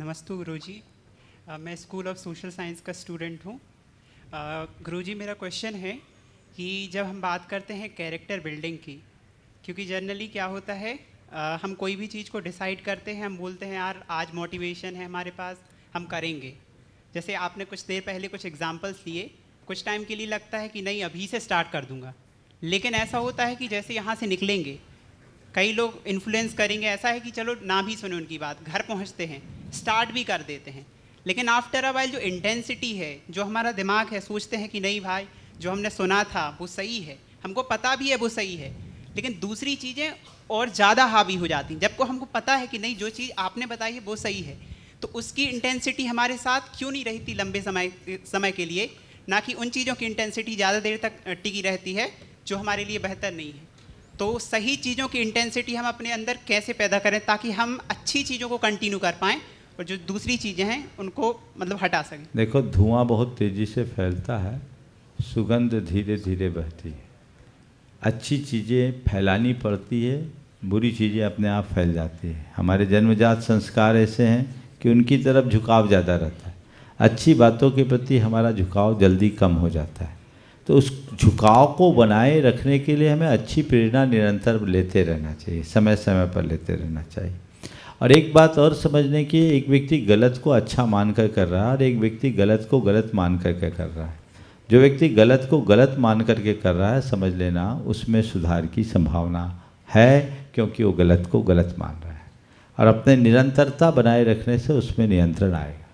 नमस्ते गुरुजी मैं स्कूल ऑफ सोशल साइंस का स्टूडेंट हूँ गुरुजी मेरा क्वेश्चन है कि जब हम बात करते हैं कैरेक्टर बिल्डिंग की क्योंकि जनरली क्या होता है आ, हम कोई भी चीज़ को डिसाइड करते हैं हम बोलते हैं यार आज मोटिवेशन है हमारे पास हम करेंगे जैसे आपने कुछ देर पहले कुछ एग्जाम्पल्स लिए कुछ टाइम के लिए लगता है कि नहीं अभी से स्टार्ट कर दूंगा लेकिन ऐसा होता है कि जैसे यहाँ से निकलेंगे कई लोग इन्फ्लुएंस करेंगे ऐसा है कि चलो ना भी सुने उनकी बात घर पहुंचते हैं स्टार्ट भी कर देते हैं लेकिन आफ्टर अ वाइल जो इंटेंसिटी है जो हमारा दिमाग है सोचते हैं कि नहीं भाई जो हमने सुना था वो सही है हमको पता भी है वो सही है लेकिन दूसरी चीज़ें और ज़्यादा हावी हो जाती हैं जबको हमको पता है कि नहीं जो चीज़ आपने बताई है वो सही है तो उसकी इंटेंसिटी हमारे साथ क्यों नहीं रहती लंबे समय समय के लिए ना कि उन चीज़ों की इंटेंसिटी ज़्यादा देर तक टिकी रहती है जो हमारे लिए बेहतर नहीं है तो सही चीज़ों की इंटेंसिटी हम अपने अंदर कैसे पैदा करें ताकि हम अच्छी चीज़ों को कंटिन्यू कर पाएँ और जो दूसरी चीज़ें हैं उनको मतलब हटा सकें देखो धुआं बहुत तेज़ी से फैलता है सुगंध धीरे धीरे बहती है अच्छी चीज़ें फैलानी पड़ती है बुरी चीज़ें अपने आप फैल जाती है हमारे जन्मजात संस्कार ऐसे हैं कि उनकी तरफ झुकाव ज़्यादा रहता है अच्छी बातों के प्रति हमारा झुकाव जल्दी कम हो जाता है तो उस झुकाव को बनाए रखने के लिए हमें अच्छी प्रेरणा निरंतर लेते रहना चाहिए समय समय पर लेते रहना चाहिए और एक बात और समझने की एक व्यक्ति गलत को अच्छा मान कर कर रहा है और एक व्यक्ति गलत को गलत मान कर के कर रहा है जो व्यक्ति गलत को गलत मान कर के कर रहा है समझ लेना उसमें सुधार की संभावना है क्योंकि वो गलत को गलत मान रहा है और अपने निरंतरता बनाए रखने से उसमें नियंत्रण आएगा